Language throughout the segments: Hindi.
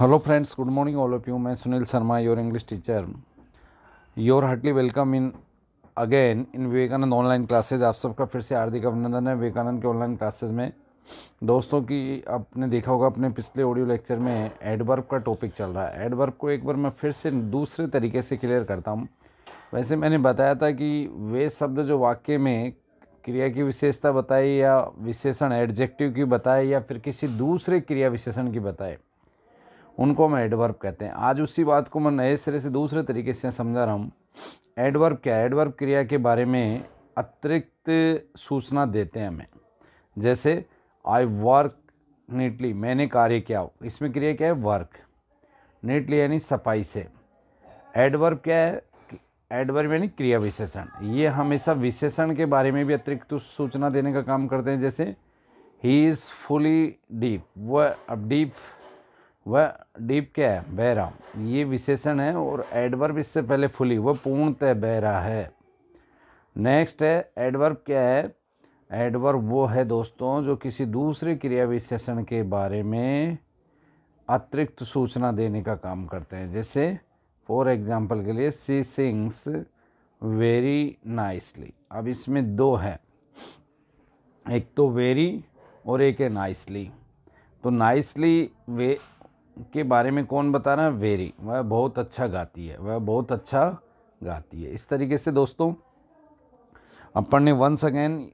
Hello friends good morning all of you मैं Sunil Sharma your English teacher your heartly welcome in again in Vivekanand online classes आप सबका फिर से हार्दिक अभिनंदन है विवेकानंद के ऑनलाइन क्लासेज में दोस्तों की आपने देखा होगा अपने पिछले ऑडियो लेक्चर में एडवर्ब का टॉपिक चल रहा है एडवर्ब को एक बार मैं फिर से दूसरे तरीके से क्लियर करता हूँ वैसे मैंने बताया था कि वे शब्द जो वाक्य में क्रिया की विशेषता बताए या विशेषण एडजेक्टिव की बताए या फिर किसी दूसरे क्रिया विशेषण की बताए उनको हम एडवर्ब कहते हैं आज उसी बात को मैं नए सिरे से दूसरे तरीके से समझा रहा हूँ एडवर्ब क्या है एडवर्ब क्रिया के बारे में अतिरिक्त सूचना देते हैं हमें जैसे आई वर्क नीटली मैंने कार्य किया इसमें क्रिया क्या है वर्क नीटली यानी सफाई से एडवर्ब क्या है एडवर्ब यानी क्रिया विशेषण ये हमेशा विशेषण के बारे में भी अतिरिक्त सूचना देने का काम करते हैं जैसे ही इज़ फुली डीप वह अब डीप वह डीप क्या है बह रहा ये विशेषण है और एडवर्ब इससे पहले फुली वह पूर्णतः बह रहा है नेक्स्ट है एडवर्ब क्या है एडवर्ब वो है दोस्तों जो किसी दूसरे क्रिया विशेषण के बारे में अतिरिक्त सूचना देने का काम करते हैं जैसे फॉर एग्जांपल के लिए सी सिंग्स वेरी नाइसली अब इसमें दो है एक तो वेरी और एक है नाइसली तो नाइसली वे के बारे में कौन बता रहा है वेरी वह बहुत अच्छा गाती है वह बहुत अच्छा गाती है इस तरीके से दोस्तों अपन ने वंस अगेन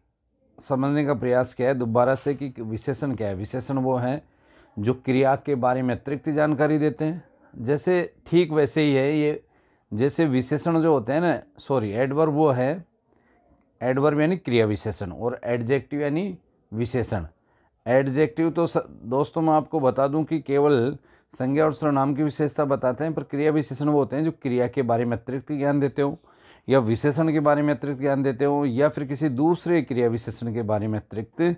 समझने का प्रयास किया है दोबारा से कि विशेषण क्या है विशेषण वो है जो क्रिया के बारे में अतिरिक्त जानकारी देते हैं जैसे ठीक वैसे ही है ये जैसे विशेषण जो होते हैं ना सॉरी एडवर्ब वो है एडवर्ब यानी क्रिया विशेषण और एडजेक्टिव यानी विशेषण एडजेक्टिव तो स, दोस्तों मैं आपको बता दूं कि केवल संज्ञा और सर्वनाम की विशेषता बताते हैं पर क्रिया विशेषण वो होते हैं जो क्रिया के बारे में अतिरिक्त ज्ञान देते हो या विशेषण के बारे में अतिरिक्त ज्ञान देते हो या फिर किसी दूसरे क्रिया विशेषण के बारे में अतिरिक्त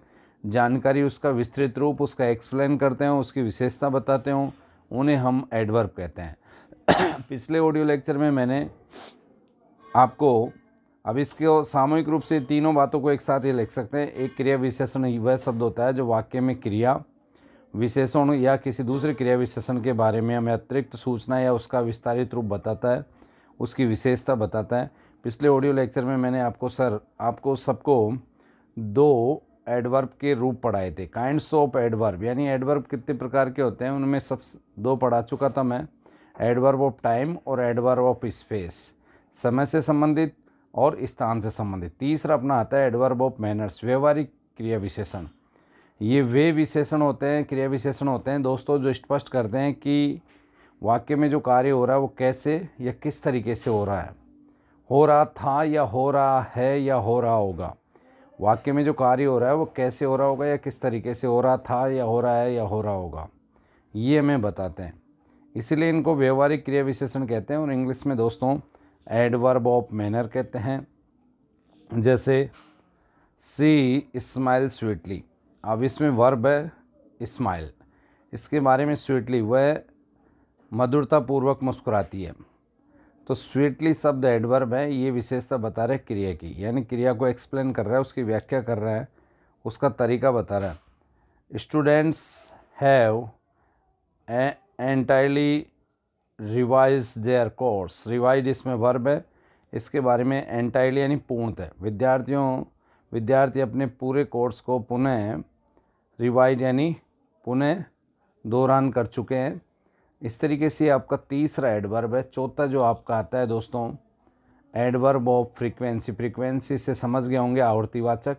जानकारी उसका विस्तृत रूप उसका एक्सप्लेन करते हैं उसकी विशेषता बताते हो उन्हें हम एडवर्ब कहते हैं पिछले ऑडियो लेक्चर में मैंने आपको अब इसको सामूहिक रूप से तीनों बातों को एक साथ ये लिख सकते हैं एक क्रिया विशेषण वह शब्द होता है जो वाक्य में क्रिया विशेषण या किसी दूसरे क्रिया विशेषण के बारे में हमें अतिरिक्त सूचना या उसका विस्तारित रूप बताता है उसकी विशेषता बताता है पिछले ऑडियो लेक्चर में मैंने आपको सर आपको सबको दो एडवर्ब के रूप पढ़ाए थे काइंड्स ऑफ एडवर्ब यानी एडवर्ब कितने प्रकार के होते हैं उनमें सब दो पढ़ा चुका था मैं एडवर्ब ऑफ टाइम और एडवर्ब ऑफ स्पेस समय से संबंधित और स्थान से संबंधित तीसरा अपना आता है एडवर्ब ऑफ मैनर्स व्यवहारिक क्रिया विशेषण ये वे विशेषण होते हैं क्रिया विशेषण होते हैं दोस्तों जो स्पष्ट करते हैं कि वाक्य में जो कार्य हो रहा है वो कैसे या किस तरीके से हो रहा है हो रहा था या हो रहा है या हो रहा होगा वाक्य में जो कार्य हो रहा है वो कैसे हो रहा होगा या किस तरीके से हो रहा था या हो रहा है या हो रहा होगा ये हमें बताते हैं इसीलिए इनको व्यवहारिक क्रिया विशेषण कहते हैं और इंग्लिश में दोस्तों एडवर्ब ऑफ मैनर कहते हैं जैसे सी स्माइल स्वीटली अब इसमें वर्ब है स्माइल इसके बारे में स्वीटली वह मधुरतापूर्वक मुस्कुराती है तो स्वीटली शब्द एडवर्ब है ये विशेषता बता रहे क्रिया की यानी क्रिया को एक्सप्लेन कर रहा है उसकी व्याख्या कर रहा है उसका तरीका बता रहा है students have entirely revise their course revise इसमें वर्ब है इसके बारे में एंटाइली यानी पूर्णतः विद्यार्थियों विद्यार्थी अपने पूरे कोर्स को पुनः रिवाइज यानी पुनः दौरान कर चुके हैं इस तरीके से आपका तीसरा एडवर्ब है चौथा जो आपका आता है दोस्तों एडवर्ब ऑफ फ्रीक्वेंसी फ्रीक्वेंसी से समझ गए होंगे आवर्तीवाचक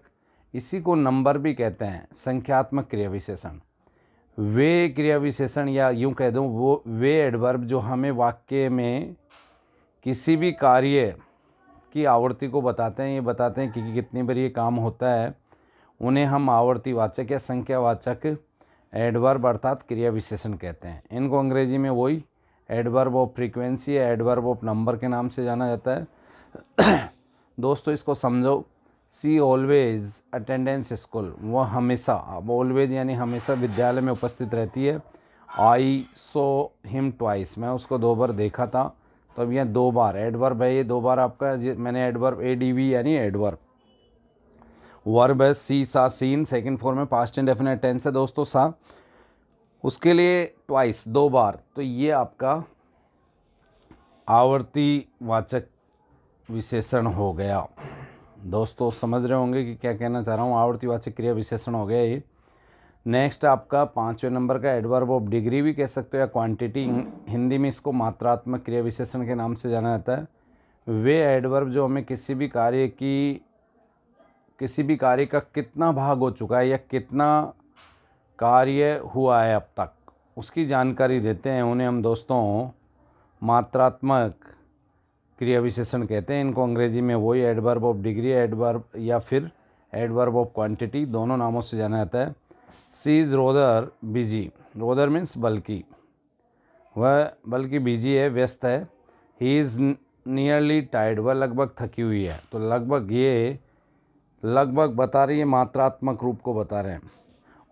इसी को नंबर भी कहते हैं संख्यात्मक क्रिया विशेषण वे क्रिया विशेषण या यूँ कह दूँ वो वे एडवर्ब जो हमें वाक्य में किसी भी कार्य की आवृत्ति को बताते हैं ये बताते हैं कि कितनी बार ये काम होता है उन्हें हम वाचक या संख्यावाचक एडवर्ब अर्थात क्रिया विशेषण कहते हैं इनको अंग्रेजी में वही एडवर्ब ऑफ फ्रीक्वेंसी या एडवर्ब ऑफ नंबर के नाम से जाना जाता है दोस्तों इसको समझो सी ऑलवेज अटेंडेंस स्कूल वह हमेशा अब ऑलवेज यानी हमेशा विद्यालय में उपस्थित रहती है आई सो हिम ट्वाइस मैं उसको दो बार देखा था तो अब यह दो बार एडवर्ब है ये दो बार आपका मैंने एडवर्ब ए डी वी यानी एडवर्ब वर्ब है see saw seen second form में पास्ट इंडेफिनेट टेंस है दोस्तों सा उसके लिए ट्वाइस दो बार तो ये आपका आवर्तीवाचक विशेषण हो गया दोस्तों समझ रहे होंगे कि क्या कहना चाह रहा हूँ आवर्तीवाचक क्रिया विशेषण हो गया ये नेक्स्ट आपका पाँचवें नंबर का एडवर्ब ऑफ डिग्री भी कह सकते हो या क्वांटिटी हम्म। हिंदी में इसको मात्रात्मक क्रिया विशेषण के नाम से जाना जाता है वे एडवर्ब जो हमें किसी भी कार्य की किसी भी कार्य का कितना भाग हो चुका है या कितना कार्य हुआ है अब तक उसकी जानकारी देते हैं उन्हें हम दोस्तों मात्रात्मक क्रिया विशेषण कहते हैं इनको अंग्रेजी में वही एडवर्ब ऑफ डिग्री एडवर्ब या फिर एडवर्ब ऑफ क्वांटिटी दोनों नामों से जाना जाता है she is rather busy rather means बल्कि वह बल्कि बिजी है व्यस्त है ही इज़ नियरली टाइड वह लगभग थकी हुई है तो लगभग ये लगभग बता रही है मात्रात्मक रूप को बता रहे हैं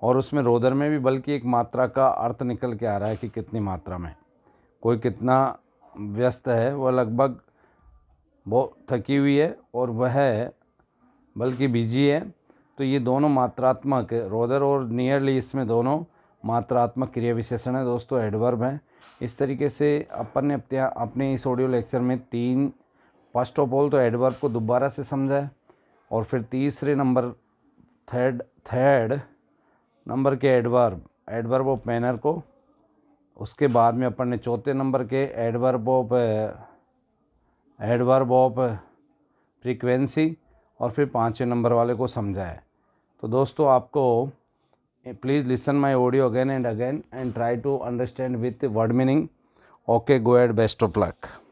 और उसमें रोदर में भी बल्कि एक मात्रा का अर्थ निकल के आ रहा है कि कितनी मात्रा में कोई कितना व्यस्त है वह लगभग वो थकी हुई है और वह बल्कि बिजी है तो ये दोनों मात्रात्मक रोदर और नियरली इसमें दोनों मात्रात्मक क्रिया विशेषण है दोस्तों एडवर्ब हैं इस तरीके से अपन ने अपने अपने इस ऑडियो लेक्चर में तीन फर्स्ट ऑफ ऑल तो एडवर्ब को दोबारा से समझा है और फिर तीसरे नंबर थर्ड थर्ड नंबर के एडवर्ब एडवर्ब ऑफ मैनर को उसके बाद में अपन ने चौथे नंबर के adverb of adverb of frequency और फिर पाँचवें नंबर वाले को समझाए तो दोस्तों आपको please listen my audio again and again and try to understand with word meaning okay go ahead best of luck